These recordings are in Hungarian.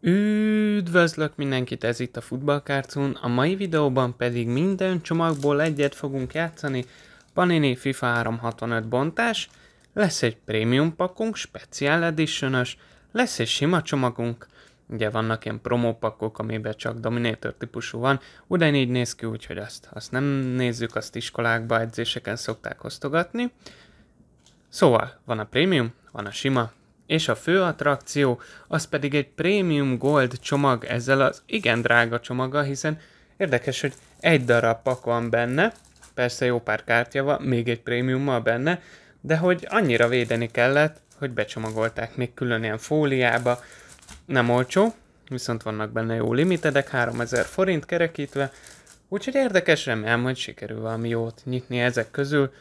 Üdvözlök mindenkit, ez itt a Futballkárcún, a mai videóban pedig minden csomagból egyet fogunk játszani, Panini FIFA 365 bontás, lesz egy prémium pakunk, special edition lesz egy sima csomagunk, ugye vannak ilyen pakok, amiben csak Dominator típusú van, ugyanígy néz ki úgyhogy hogy azt, azt nem nézzük, azt iskolákba, edzéseken szokták osztogatni. Szóval, van a prémium, van a sima, és a fő attrakció, az pedig egy Premium Gold csomag ezzel az igen drága csomaga, hiszen érdekes, hogy egy darab pak van benne, persze jó pár kártya van, még egy prémiummal benne, de hogy annyira védeni kellett, hogy becsomagolták még külön ilyen fóliába, nem olcsó, viszont vannak benne jó limitedek, 3000 forint kerekítve, úgyhogy érdekes, remélem, hogy sikerül valami jót nyitni ezek közül,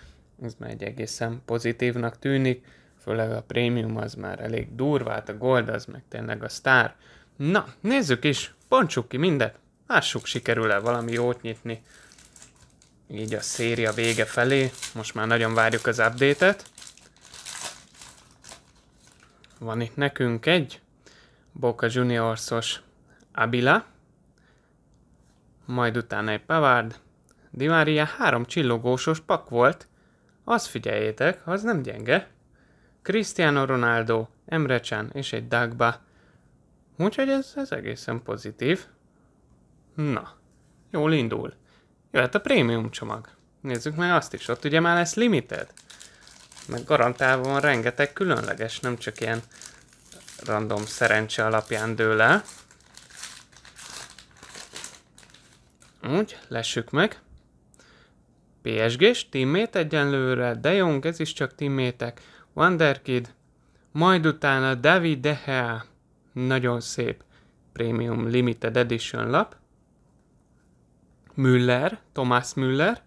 ez már egy egészen pozitívnak tűnik, főleg a prémium az már elég durvát, a gold az meg tényleg a sztár. Na, nézzük is, bontsuk ki mindet, lássuk sikerül-e valami jót nyitni. Így a széria vége felé, most már nagyon várjuk az update-et. Van itt nekünk egy Boca Juniors-os Abila, majd utána egy Pavard, Di Maria három csillogósos pak volt, Az figyeljétek, az nem gyenge. Cristiano Ronaldo, Emre Can és egy Dagba. Úgyhogy ez, ez egészen pozitív. Na, jól indul. Jöhet a prémium csomag. Nézzük meg azt is, ott ugye már lesz limited. Meg garantálva van rengeteg különleges, nem csak ilyen random szerencse alapján dől el. Úgy, lessük meg. PSG-s teammate egyenlőre, De Jong, ez is csak teammétek. Wonderkid, majd utána David Dehea, nagyon szép Premium Limited Edition lap, Müller, Thomas Müller,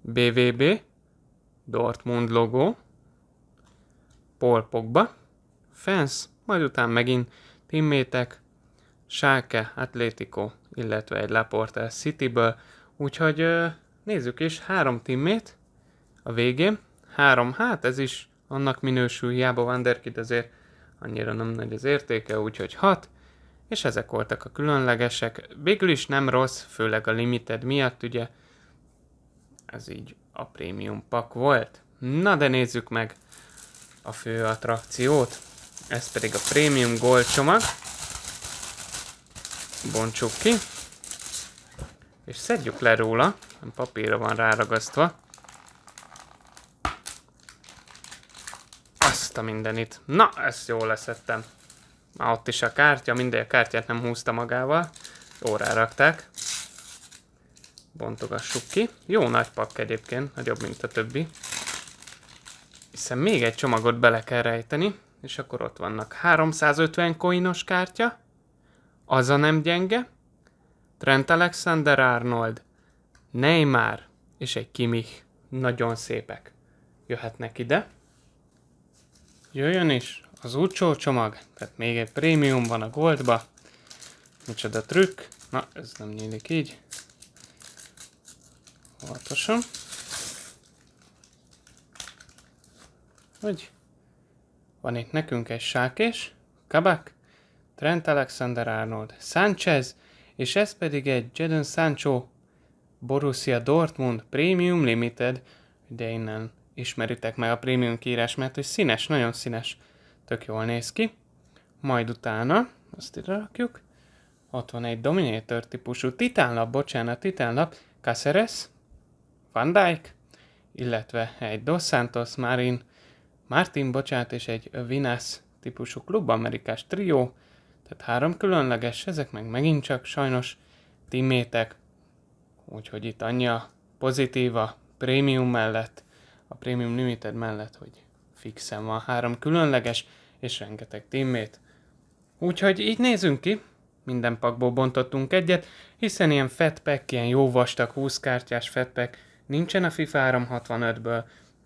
BVB, Dortmund logó, Paul Pogba, Fence, majd utána megint timmétek, Sáke, Atlético, illetve egy Laporta Cityből, úgyhogy nézzük is három timmét a végén, Három, hát ez is annak minősül, hiába Wanderkid azért annyira nem nagy az értéke, úgyhogy hat, és ezek voltak a különlegesek. Végül is nem rossz, főleg a limited miatt, ugye ez így a prémium pak volt. Na de nézzük meg a fő attrakciót, ez pedig a prémium gold csomag. Bontsuk ki, és szedjük le róla, papírra van ráragasztva. azt a mindenit. Na, ezt jól leszettem. Már ott is a kártya, minden a kártyát nem húzta magával. Órára rakták. Bontogassuk ki. Jó nagy pakk egyébként, nagyobb, mint a többi. Hiszen még egy csomagot bele kell rejteni, és akkor ott vannak 350 coinos kártya, az a nem gyenge, Trent Alexander Arnold, Neymar és egy Kimich. Nagyon szépek. Jöhetnek ide. Jöjjön is az úcsó csomag, tehát még egy prémium van a goldba. Micsoda trükk. Na, ez nem nyílik így. Óvatosan. Hogy van itt nekünk egy sákés, Kabak, Trent Alexander Arnold, Sánchez, és ez pedig egy Jadon Sancho Borussia Dortmund Premium Limited, de innen ismeritek meg a prémium kiírás, mert hogy színes, nagyon színes, tök jól néz ki. Majd utána, azt ide rakjuk, ott van egy Dominator típusú titánlap, bocsánat, titánlap, Caceres, Van Dijk, illetve egy Dos Santos, Marin, Martin, bocsánat, és egy Vinas típusú klub amerikás trió, tehát három különleges, ezek meg megint csak sajnos tímétek, úgyhogy itt annyi a pozitíva prémium mellett, a Premium Limited mellett, hogy fixen van három különleges, és rengeteg teammate. Úgyhogy így nézünk ki, minden pakból bontottunk egyet, hiszen ilyen fatpack, ilyen jó vastag 20 kártyás fatpack nincsen a FIFA 365-ből,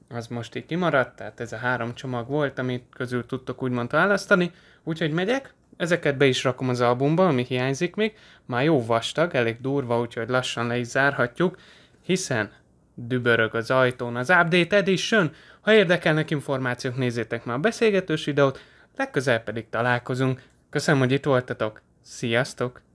az most így kimaradt, tehát ez a három csomag volt, amit közül tudtok úgymond választani, úgyhogy megyek, ezeket be is rakom az albumba, ami hiányzik még, már jó vastag, elég durva, úgyhogy lassan le is zárhatjuk, hiszen Dübörög az ajtón az Update Edition. Ha érdekelnek információk, nézzétek már a beszélgetős videót, legközelebb pedig találkozunk. Köszönöm, hogy itt voltatok. Sziasztok!